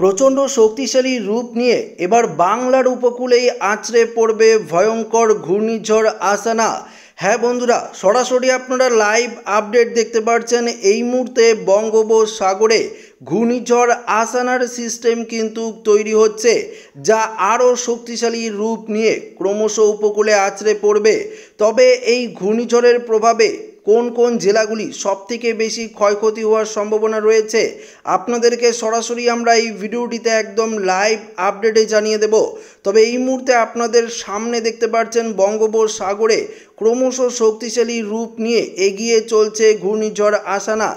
প্রচণ্ড শক্তিশালী রূপ নিয়ে এবার বাংলার উপকূলেই আঁচড়ে পড়বে ভয়ঙ্কর ঘূর্ণিঝড় আসানা হ্যাঁ বন্ধুরা সরাসরি আপনারা লাইভ আপডেট দেখতে পাচ্ছেন এই মুহূর্তে বঙ্গোপসাগরে ঘূর্ণিঝড় আসানার সিস্টেম কিন্তু তৈরি হচ্ছে যা আরও শক্তিশালী রূপ নিয়ে ক্রমশ উপকূলে আছড়ে পড়বে তবে এই ঘূর্ণিঝড়ের প্রভাবে কোন কোন জেলাগুলি সবথেকে বেশি ক্ষয়ক্ষতি হওয়ার সম্ভাবনা রয়েছে আপনাদেরকে সরাসরি আমরা এই ভিডিওটিতে একদম লাইভ আপডেটে জানিয়ে দেব তবে এই মুহূর্তে আপনাদের সামনে দেখতে পাচ্ছেন বঙ্গোপসাগরে ক্রমশ শক্তিশালী রূপ নিয়ে এগিয়ে চলছে ঘূর্ণিঝড় আসানা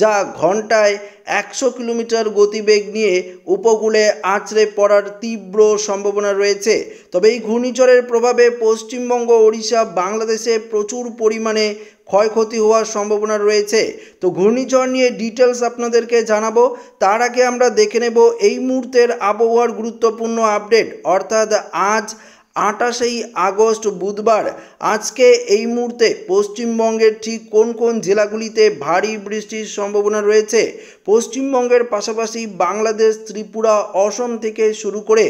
যা ঘন্টায় একশো কিলোমিটার গতিবেগ নিয়ে উপকূলে আছড়ে পড়ার তীব্র সম্ভাবনা রয়েছে তবে এই ঘূর্ণিঝড়ের প্রভাবে পশ্চিমবঙ্গ ওড়িশা বাংলাদেশে প্রচুর পরিমাণে ক্ষয়ক্ষতি হওয়ার সম্ভাবনা রয়েছে তো ঘূর্ণিঝড় নিয়ে ডিটেলস আপনাদেরকে জানাবো তার আগে আমরা দেখে নেব এই মুহূর্তের আবহাওয়ার গুরুত্বপূর্ণ আপডেট অর্থাৎ আজ আটাশেই আগস্ট বুধবার আজকে এই মুহূর্তে পশ্চিমবঙ্গের ঠিক কোন কোন জেলাগুলিতে ভারী বৃষ্টির সম্ভাবনা রয়েছে পশ্চিমবঙ্গের পাশাপাশি বাংলাদেশ ত্রিপুরা অসম থেকে শুরু করে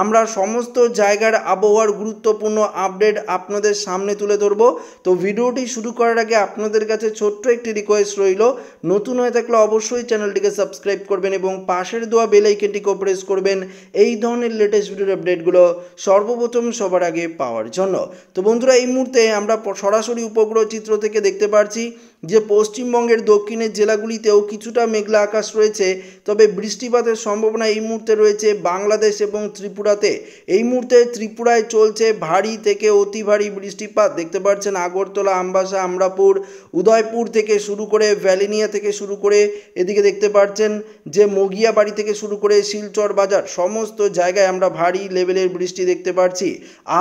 আমরা সমস্ত জায়গার আবহাওয়ার গুরুত্বপূর্ণ আপডেট আপনাদের সামনে তুলে ধরবো তো ভিডিওটি শুরু করার আগে আপনাদের কাছে ছোট্ট একটি রিকোয়েস্ট রইল নতুন হয়ে থাকলে অবশ্যই চ্যানেলটিকে সাবস্ক্রাইব করবেন এবং পাশের দোয়া বেল আইকনটিকে প্রেস করবেন এই ধরনের লেটেস্ট ভিডিওর আপডেটগুলো সর্বপ্রথম সবার আগে পাওয়ার জন্য তো বন্ধুরা এই মুহূর্তে আমরা সরাসরি উপগ্রহ চিত্র থেকে দেখতে পারছি যে পশ্চিমবঙ্গের দক্ষিণের জেলাগুলিতেও কিছুটা মেঘলা আকাশ রয়েছে তবে বৃষ্টিপাতের সম্ভাবনা এই মুহূর্তে রয়েছে বাংলাদেশ এবং ত্রিপুরাতে এই মুহূর্তে ত্রিপুরায় চলছে ভারী থেকে অতি ভারী বৃষ্টিপাত দেখতে পাচ্ছেন আগরতলা আমবাসা আমরাপুর উদয়পুর থেকে শুরু করে ভ্যালিনিয়া থেকে শুরু করে এদিকে দেখতে পাচ্ছেন যে মগিয়া বাড়ি থেকে শুরু করে শিলচর বাজার সমস্ত জায়গায় আমরা ভারী লেভেলের বৃষ্টি দেখতে পাচ্ছি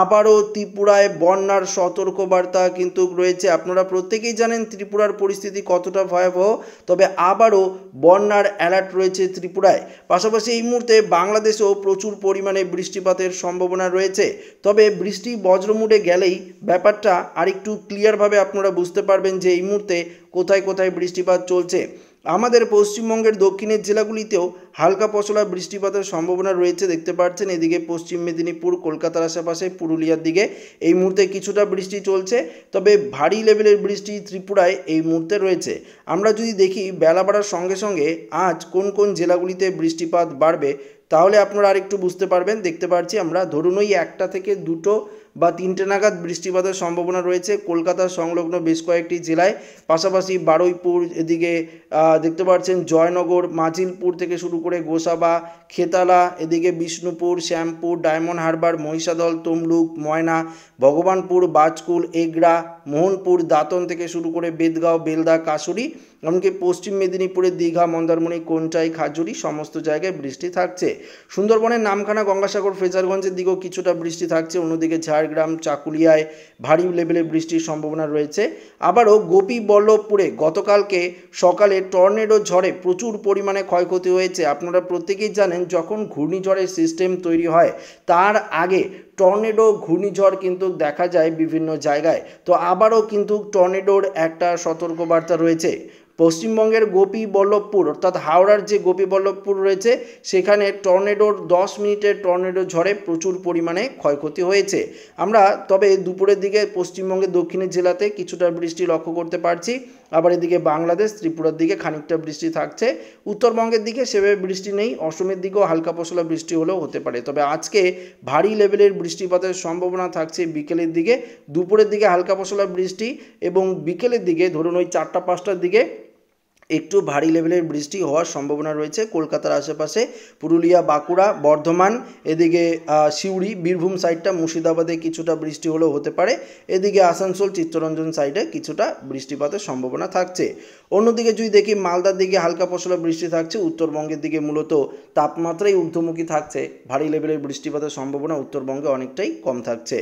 আবারও ত্রিপুরায় বন্যার সতর্কবার্তা কিন্তু রয়েছে আপনারা প্রত্যেকেই জানেন ত্রিপুরা বন্যার পরিস্থিতি কতটা ভয়াবহ তবে আবারও বন্যার অ্যালার্ট রয়েছে ত্রিপুরায় পাশাপাশি এই মুহূর্তে বাংলাদেশেও প্রচুর পরিমাণে বৃষ্টিপাতের সম্ভাবনা রয়েছে তবে বৃষ্টি বজ্রমুডে গেলেই ব্যাপারটা আরেকটু ক্লিয়ারভাবে আপনারা বুঝতে পারবেন যে এই মুহূর্তে কোথায় কোথায় বৃষ্টিপাত চলছে আমাদের পশ্চিমবঙ্গের দক্ষিণের জেলাগুলিতেও হালকা পশলা বৃষ্টিপাতের সম্ভাবনা রয়েছে দেখতে পাচ্ছেন এদিকে পশ্চিম মেদিনীপুর কলকাতার আশেপাশে পুরুলিয়ার দিকে এই মুহূর্তে কিছুটা বৃষ্টি চলছে তবে ভারী লেভেলের বৃষ্টি ত্রিপুরায় এই মুহূর্তে রয়েছে আমরা যদি দেখি বেলা বাড়ার সঙ্গে সঙ্গে আজ কোন কোন জেলাগুলিতে বৃষ্টিপাত বাড়বে তাহলে আপনারা আরেকটু বুঝতে পারবেন দেখতে পাচ্ছি আমরা ধরুন ওই একটা থেকে দুটো বা তিনটে নাগাদ বৃষ্টিপাতের সম্ভাবনা রয়েছে কলকাতার সংলগ্ন বেশ কয়েকটি জেলায় পাশাপাশি বারুইপুর এদিকে দেখতে পাচ্ছেন জয়নগর মাজিলপুর থেকে শুরু করে গোসাবা খেতালা এদিকে বিষ্ণুপুর শ্যামপুর ডায়মন্ড হারবার মহিষাদল তমলুক ময়না ভগবানপুর বাজকুল এগড়া মোহনপুর দাঁতন থেকে শুরু করে বেদগাঁও বেলদা কাশুরি এমনকি পশ্চিম মেদিনীপুরের দীঘা মন্দারমণি কোনটাই খাজুরি সমস্ত জায়গায় বৃষ্টি থাকছে সুন্দরবনের নামখানা গঙ্গাসাগর ফ্রেজারগঞ্জের দিকেও কিছুটা বৃষ্টি থাকছে অন্যদিকে ঝাড়গ্রাম চাকুলিয়ায় ভারী লেভেলে বৃষ্টির সম্ভাবনা রয়েছে আবারও গোপীবল্লভপুরে গতকালকে সকালে টর্নেডো ঝড়ে প্রচুর পরিমাণে ক্ষয়ক্ষতি হয়েছে আপনারা প্রত্যেকেই জানেন যখন ঘূর্ণিঝড়ের সিস্টেম তৈরি হয় তার আগে টর্নেডো ঘূর্ণিঝড় কিন্তু দেখা যায় বিভিন্ন জায়গায় তো আবারও কিন্তু টর্নেডোর একটা সতর্কবার্তা রয়েছে পশ্চিমবঙ্গের গোপী বল্লভপুর অর্থাৎ হাওড়ার যে গোপী বল্লভপুর রয়েছে সেখানে টর্নেডোর দশ মিনিটের টর্নেডো ঝড়ে প্রচুর পরিমাণে ক্ষয়ক্ষতি হয়েছে আমরা তবে দুপুরের দিকে পশ্চিমবঙ্গের দক্ষিণের জেলাতে কিছুটা বৃষ্টি লক্ষ্য করতে পারছি আবার এদিকে বাংলাদেশ ত্রিপুরার দিকে খানিকটা বৃষ্টি থাকছে উত্তরবঙ্গের দিকে সেভাবে বৃষ্টি নেই অসমের দিকেও হালকা পশলা বৃষ্টি হলেও হতে পারে তবে আজকে ভারী লেভেলের বৃষ্টিপাতের সম্ভাবনা থাকছে বিকেলের দিকে দুপুরের দিকে হালকা পশলা বৃষ্টি এবং বিকেলের দিকে ধরুন ওই চারটা পাঁচটার দিকে একটু ভারী লেভেলের বৃষ্টি হওয়ার সম্ভাবনা রয়েছে কলকাতার আশেপাশে পুরুলিয়া বাঁকুড়া বর্ধমান এদিকে সিউড়ি বীরভূম সাইডটা মুর্শিদাবাদে কিছুটা বৃষ্টি হলেও হতে পারে এদিকে আসানসোল চিত্তরঞ্জন সাইডে কিছুটা বৃষ্টিপাতের সম্ভাবনা থাকছে অন্যদিকে যদি দেখি মালদার দিকে হালকা পশলা বৃষ্টি থাকছে উত্তরবঙ্গের দিকে মূলত তাপমাত্রাই ঊর্ধ্বমুখী থাকছে ভারী লেভেলের বৃষ্টিপাতের সম্ভাবনা উত্তরবঙ্গে অনেকটাই কম থাকছে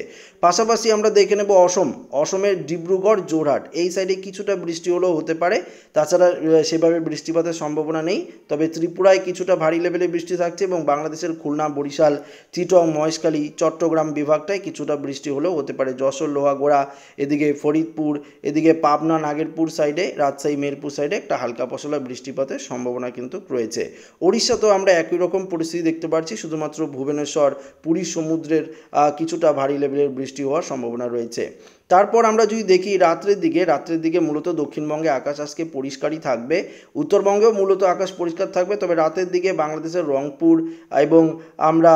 পাশাপাশি আমরা দেখে নেব অসম অসমের ডিব্রুগড় জোরহাট এই সাইডে কিছুটা বৃষ্টি হলেও হতে পারে তাছাড়া সেভাবে বৃষ্টিপাতের সম্ভাবনা নেই তবে ত্রিপুরায় কিছুটা ভারী লেভেলে বৃষ্টি থাকছে এবং বাংলাদেশের খুলনা বরিশাল চিটং মহেশখালী চট্টগ্রাম বিভাগটায় কিছুটা বৃষ্টি হলেও হতে পারে যশোর লোহাগোড়া এদিকে ফরিদপুর এদিকে পাবনা নাগেরপুর সাইডে রাজশাহী মেরপুর সাইডে একটা হালকা পশলা বৃষ্টিপাতের সম্ভাবনা কিন্তু রয়েছে ওড়িশাতেও আমরা একই রকম পরিস্থিতি দেখতে পাচ্ছি শুধুমাত্র ভুবনেশ্বর পুরী সমুদ্রের কিছুটা ভারী লেভেলের বৃষ্টি হওয়ার সম্ভাবনা রয়েছে তারপর আমরা যদি দেখি রাত্রের দিকে রাত্রের দিকে মূলত দক্ষিণবঙ্গে আকাশ আজকে পরিষ্কারই থাকবে উত্তরবঙ্গেও মূলত আকাশ পরিষ্কার থাকবে তবে রাতের দিকে বাংলাদেশের রংপুর এবং আমরা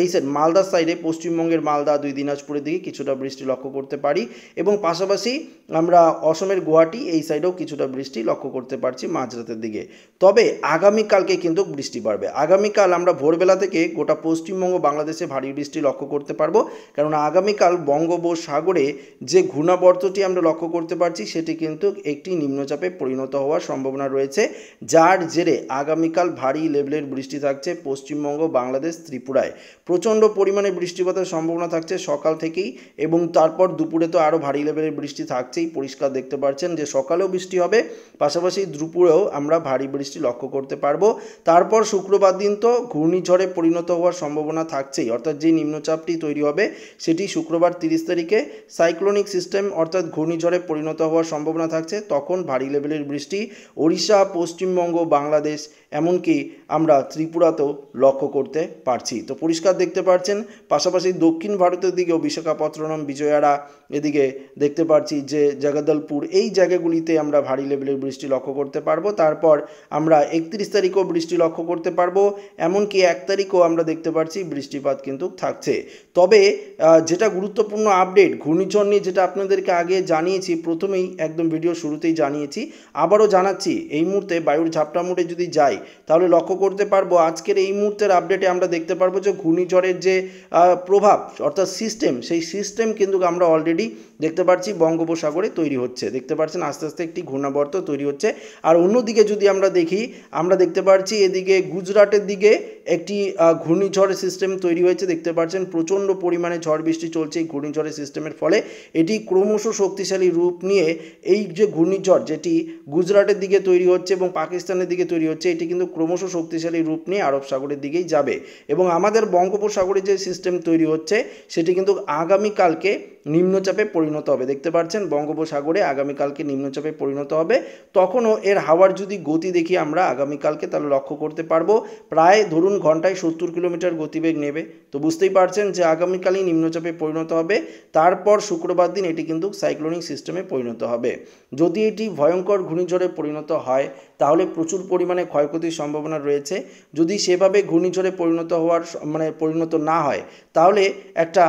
এই সাইড মালদার সাইডে পশ্চিমবঙ্গের মালদা দুই দিনাজপুরের দিকে কিছুটা বৃষ্টি লক্ষ্য করতে পারি এবং পাশাপাশি আমরা অসমের গুয়াহাটি এই সাইডেও কিছুটা বৃষ্টি লক্ষ্য করতে পারছি মাঝরাতের দিকে তবে আগামীকালকে কিন্তু বৃষ্টি বাড়বে আগামীকাল আমরা ভোরবেলা থেকে গোটা পশ্চিমবঙ্গ বাংলাদেশে ভারী বৃষ্টি লক্ষ্য করতে পারবো কেননা আগামীকাল বঙ্গোপসাগরে ফলে যে ঘূর্ণাবর্তটি আমরা লক্ষ্য করতে পারছি সেটি কিন্তু একটি নিম্নচাপে পরিণত হওয়ার সম্ভাবনা রয়েছে যার জেরে আগামীকাল ভারী লেভেলের বৃষ্টি থাকছে পশ্চিমবঙ্গ বাংলাদেশ ত্রিপুরায় প্রচণ্ড পরিমাণে বৃষ্টিপাতের সম্ভাবনা থাকছে সকাল থেকেই এবং তারপর দুপুরে তো আরও ভারী লেভেলের বৃষ্টি থাকছেই পরিষ্কার দেখতে পাচ্ছেন যে সকালেও বৃষ্টি হবে পাশাপাশি দুপুরেও আমরা ভারী বৃষ্টি লক্ষ্য করতে পারবো তারপর শুক্রবার দিন তো ঘূর্ণিঝড়ে পরিণত হওয়ার সম্ভাবনা থাকছেই অর্থাৎ যে নিম্নচাপটি তৈরি হবে সেটি শুক্রবার তিরিশ তারিখে সাইক্লোনিক সিস্টেম অর্থাৎ ঘূর্ণিঝড়ে পরিণত হওয়ার সম্ভাবনা থাকছে তখন ভারী লেভেলের বৃষ্টি ওড়িশা পশ্চিমবঙ্গ বাংলাদেশ এমনকি আমরা ত্রিপুরাতেও লক্ষ্য করতে পারছি তো পরিষ্কার দেখতে পাচ্ছেন পাশাপাশি দক্ষিণ ভারতের দিকেও বিশাখাপত্তনম বিজয়ারা এদিকে দেখতে পারছি যে জগদলপুর এই জায়গাগুলিতে আমরা ভারী লেভেলের বৃষ্টি লক্ষ্য করতে পারবো তারপর আমরা একত্রিশ তারিখও বৃষ্টি লক্ষ্য করতে পারবো এমনকি এক তারিখও আমরা দেখতে পারছি বৃষ্টিপাত কিন্তু থাকছে তবে যেটা গুরুত্বপূর্ণ আপডেট ঘূর্ণি ঘূর্ণিঝড় নিয়ে যেটা আপনাদেরকে আগে জানিয়েছি প্রথমেই একদম ভিডিও শুরুতেই জানিয়েছি আবারও জানাচ্ছি এই মুহূর্তে বায়ুর ঝাপটা মুটে যদি যাই তাহলে লক্ষ্য করতে পারবো আজকের এই মুহূর্তের আপডেটে আমরা দেখতে পারবো যে ঘূর্ণিঝড়ের যে প্রভাব অর্থাৎ সিস্টেম সেই সিস্টেম কিন্তু আমরা অলরেডি দেখতে পাচ্ছি বঙ্গোপসাগরে তৈরি হচ্ছে দেখতে পাচ্ছেন আস্তে আস্তে একটি ঘূর্ণাবর্ত তৈরি হচ্ছে আর অন্যদিকে যদি আমরা দেখি আমরা দেখতে পাচ্ছি এদিকে গুজরাটের দিকে একটি ঘূর্ণিঝড়ের সিস্টেম তৈরি হয়েছে দেখতে পাচ্ছেন প্রচণ্ড পরিমাণে ঝড় বৃষ্টি চলছে এই ঘূর্ণিঝড়ের সিস্টেমের ফলে এটি ক্রমশ শক্তিশালী রূপ নিয়ে এই যে ঘূর্ণিঝড় যেটি গুজরাটের দিকে তৈরি হচ্ছে এবং পাকিস্তানের দিকে তৈরি হচ্ছে এটি কিন্তু ক্রমশ শক্তিশালী রূপ নিয়ে আরব সাগরের দিকেই যাবে এবং আমাদের বঙ্গোপসাগরে যে সিস্টেম তৈরি হচ্ছে সেটি কিন্তু আগামীকালকে নিম্নচাপে পরিণত হবে দেখতে পাচ্ছেন বঙ্গোপসাগরে আগামীকালকে নিম্নচাপে পরিণত হবে তখনও এর হাওয়ার যদি গতি দেখি আমরা আগামীকালকে তাহলে লক্ষ্য করতে পারবো প্রায় ধরুন ঘন্টায় সত্তর কিলোমিটার গতিবেগ নেবে তো বুঝতেই পারছেন যে আগামীকালই নিম্নচাপে পরিণত হবে তারপর শুক্রবার দিন এটি কিন্তু সাইক্লোনিক সিস্টেমে পরিণত হবে যদি এটি ভয়ঙ্কর ঘূর্ণিঝড়ে পরিণত হয় তাহলে প্রচুর পরিমাণে ক্ষয়ক্ষতির সম্ভাবনা রয়েছে যদি সেভাবে ঘূর্ণিঝড়ে পরিণত হওয়ার মানে পরিণত না হয় তাহলে একটা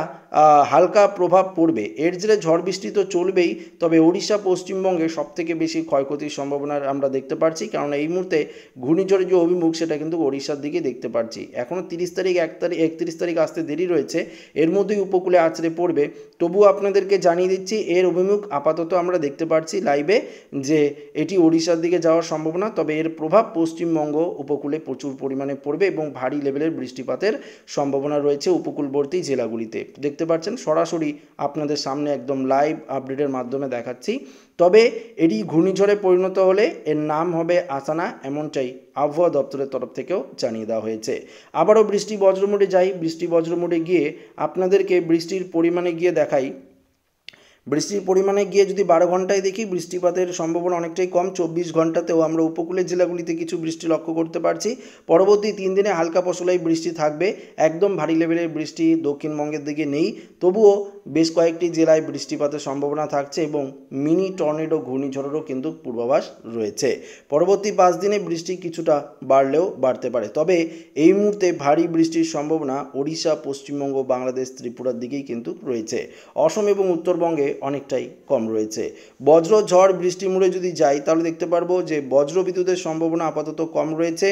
হালকা প্রভাব পড়বে এর জেরে ঝড় বৃষ্টি তো চলবেই তবে ওড়িশা পশ্চিমবঙ্গে সবথেকে বেশি ক্ষয়ক্ষতির সম্ভাবনা আমরা দেখতে পাচ্ছি কারণ এই মুহূর্তে ঘূর্ণিঝড়ের যে অভিমুখ সেটা কিন্তু ওড়িশার দিকে দেখতে পাচ্ছি এখনও তিরিশ তারিখ এক তারিখ একত্রিশ তারিখ আসতে দেরি রয়েছে এর মধ্যেই উপকূলে আছড়ে পড়বে তবু আপনাদেরকে জানিয়ে দিচ্ছি এর অভিমুখ আপাতত আমরা দেখতে পাচ্ছি লাইভে যে এটি ওড়িশার দিকে যাওয়ার সম্ভাবনা সম্ভাবনা তবে এর প্রভাব পশ্চিমবঙ্গ উপকূলে প্রচুর পরিমাণে পড়বে এবং ভারী লেভেলের বৃষ্টিপাতের সম্ভাবনা রয়েছে উপকূলবর্তী জেলাগুলিতে দেখতে পাচ্ছেন সরাসরি আপনাদের সামনে একদম লাইভ আপডেটের মাধ্যমে দেখাচ্ছি তবে এটি ঘূর্ণিঝড়ে পরিণত হলে এর নাম হবে আসানা এমনটাই আবহাওয়া দপ্তরের তরফ থেকেও জানিয়ে দেওয়া হয়েছে আবারও বৃষ্টি বজ্রমুড়ে যাই বৃষ্টি বজ্রমুড়ে গিয়ে আপনাদেরকে বৃষ্টির পরিমাণে গিয়ে দেখাই বৃষ্টির পরিমাণে গিয়ে যদি বারো ঘন্টায় দেখি বৃষ্টিপাতের সম্ভাবনা অনেকটাই কম চব্বিশ ঘন্টাতেও আমরা উপকূলের জেলাগুলিতে কিছু বৃষ্টি লক্ষ্য করতে পারছি পরবর্তী তিন দিনে হালকা পশলাই বৃষ্টি থাকবে একদম ভারী লেভেলের বৃষ্টি দক্ষিণবঙ্গের দিকে নেই তবুও বেশ কয়েকটি জেলায় বৃষ্টিপাতের সম্ভাবনা থাকছে এবং মিনি টর্নেডো ঘূর্ণিঝড়েরও কিন্তু পূর্বাভাস রয়েছে পরবর্তী পাঁচ দিনে বৃষ্টি কিছুটা বাড়লেও বাড়তে পারে তবে এই মুহূর্তে ভারী বৃষ্টির সম্ভাবনা ওড়িশা পশ্চিমবঙ্গ বাংলাদেশ ত্রিপুরার দিকেই কিন্তু রয়েছে অসম এবং উত্তরবঙ্গে অনেকটাই কম রয়েছে বজ্র ঝড় বৃষ্টি মুড়ে যদি যাই তাহলে দেখতে পারবো যে বজ্রবিদ্যুতের সম্ভাবনা আপাতত কম রয়েছে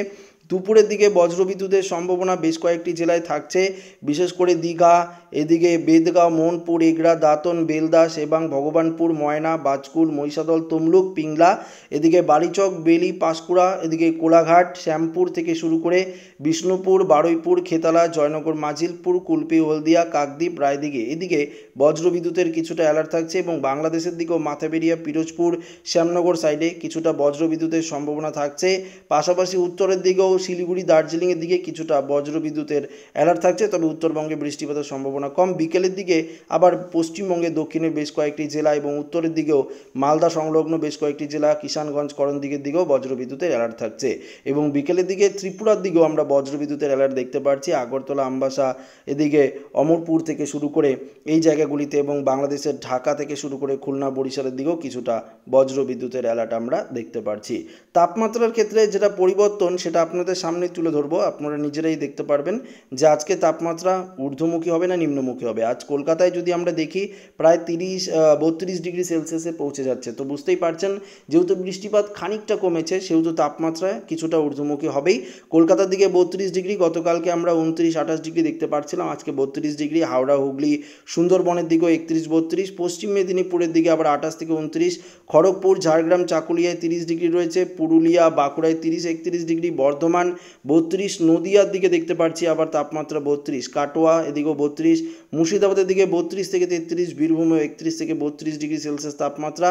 দুপুরের দিকে বজ্রবিদ্যুতের সম্ভাবনা বেশ কয়েকটি জেলায় থাকছে বিশেষ করে দীঘা এদিকে বেদগাঁও মোহনপুর এগড়া দাঁতন বেলদাস এবং ভগবানপুর ময়না বাজকুল মহিষাদল তমলুক পিংলা এদিকে বাড়িচক বেলি পাঁশকুড়া এদিকে কোলাঘাট শ্যামপুর থেকে শুরু করে বিষ্ণুপুর বারুইপুর খেতালা জয়নগর মাজিলপুর কুলপি হলদিয়া কাকদ্বীপ রায়দিকে এদিকে বজ্রবিদ্যুতের কিছুটা অ্যালার্ট থাকছে এবং বাংলাদেশের দিকেও মাথাবেরিয়া পিরোজপুর শ্যামনগর সাইডে কিছুটা বজ্রবিদ্যুতের সম্ভাবনা থাকছে পাশাপাশি উত্তরের দিকেও শিলিগুড়ি দার্জিলিংয়ের দিকে কিছুটা বজ্রবিদ্যুতের অ্যালার্ট থাকছে তবে উত্তরবঙ্গে বৃষ্টিপাতের সম্ভাবনা কম বিকেলের দিকে আবার পশ্চিমবঙ্গে দক্ষিণের বেশ কয়েকটি জেলা এবং উত্তরের দিকেও মালদা সংলগ্ন বেশ কয়েকটি জেলা কিষানগঞ্জ করণ দিকের দিকেও বজ্রবিদ্যুতের অ্যালার্ট থাকছে এবং বিকেলের দিকে ত্রিপুরার দিকেও আমরা বজ্রবিদ্যুতের অ্যালার্ট দেখতে পাচ্ছি আগরতলা আমবাসা এদিকে অমরপুর থেকে শুরু করে এই জায়গাগুলিতে এবং বাংলাদেশের ঢাকা থেকে শুরু করে খুলনা বরিশালের দিকেও কিছুটা বজ্রবিদ্যুতের অ্যালার্ট আমরা দেখতে পাচ্ছি তাপমাত্রার ক্ষেত্রে যেটা পরিবর্তন সেটা আপনার আপনাদের সামনে তুলে ধরবো আপনারা নিজেরাই দেখতে পারবেন যে আজকে তাপমাত্রা ঊর্ধ্বমুখী হবে না নিম্নমুখী হবে আজ কলকাতায় যদি আমরা দেখি প্রায় তিরিশ বত্রিশ ডিগ্রি সেলসিয়াসে পৌঁছে যাচ্ছে তো বুঝতেই পারছেন যেহেতু বৃষ্টিপাত খানিকটা কমেছে সেহেতু তাপমাত্রায় কিছুটা ঊর্ধ্বমুখী হবেই কলকাতার দিকে বত্রিশ ডিগ্রি গতকালকে আমরা উনত্রিশ আঠাশ ডিগ্রি দেখতে পারছিলাম আজকে বত্রিশ ডিগ্রি হাওড়া হুগলি সুন্দরবনের দিকেও একত্রিশ বত্রিশ পশ্চিম মেদিনীপুরের দিকে আবার আঠাশ থেকে উনত্রিশ খড়গপুর ঝাড়গ্রাম চাকুলিয়ায় তিরিশ ডিগ্রি রয়েছে পুরুলিয়া বাঁকুড়ায় তিরিশ একত্রিশ ডিগ্রি বর্ধমান বর্ধমান বত্রিশ নদিয়ার দিকে দেখতে পাচ্ছি আবার তাপমাত্রা বত্রিশ কাটোয়া এদিকেও বত্রিশ মুর্শিদাবাদের দিকে বত্রিশ থেকে তেত্রিশ বীরভূমে একত্রিশ থেকে বত্রিশ ডিগ্রি সেলসিয়াস তাপমাত্রা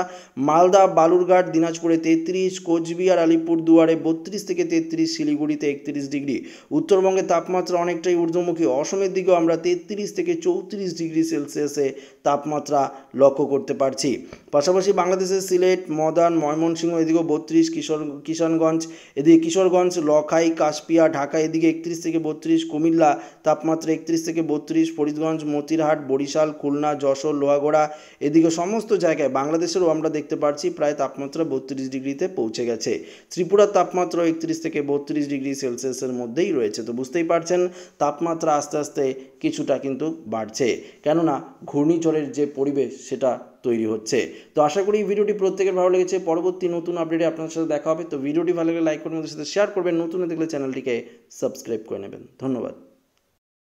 মালদা বালুরঘাট দিনাজপুরে তেত্রিশ কোচবিহার আলিপুরদুয়ারে বত্রিশ থেকে তেত্রিশ শিলিগুড়িতে একত্রিশ ডিগ্রি উত্তরবঙ্গের তাপমাত্রা অনেকটাই ঊর্ধ্বমুখী অসমের দিকেও আমরা তেত্রিশ থেকে চৌত্রিশ ডিগ্রি সেলসিয়াসে তাপমাত্রা লক্ষ্য করতে পারছি পাশাপাশি বাংলাদেশের সিলেট মদান ময়মনসিংহ এদিকেও বত্রিশ কিশোর কিষানগঞ্জ এদিকে কিশোরগঞ্জ লখা নোয়াখাই কাশপিয়া ঢাকা এদিকে একত্রিশ থেকে বত্রিশ কুমিল্লা তাপমাত্রা একত্রিশ থেকে বত্রিশ ফরিদগঞ্জ মতিরহাট বরিশাল খুলনা যশোর লোহাগড়া এদিকে সমস্ত জায়গায় বাংলাদেশেরও আমরা দেখতে পাচ্ছি প্রায় তাপমাত্রা বত্রিশ ডিগ্রিতে পৌঁছে গেছে ত্রিপুরার তাপমাত্রা একত্রিশ থেকে বত্রিশ ডিগ্রি সেলসিয়াসের মধ্যেই রয়েছে তো বুঝতেই পারছেন তাপমাত্রা আস্তে আস্তে কিছুটা কিন্তু বাড়ছে কেননা ঘূর্ণিঝড়ের যে পরিবেশ সেটা তৈরি হচ্ছে তো আশা করি এই ভিডিওটি প্রত্যেকের ভালো লেগেছে পরবর্তী নতুন আপডেটে আপনার সাথে দেখা হবে তো ভিডিওটি ভালো লাগলে লাইক করবেন সাথে শেয়ার করবেন নতুন দেখলে চ্যানেলটিকে সাবস্ক্রাইব করে নেবেন ধন্যবাদ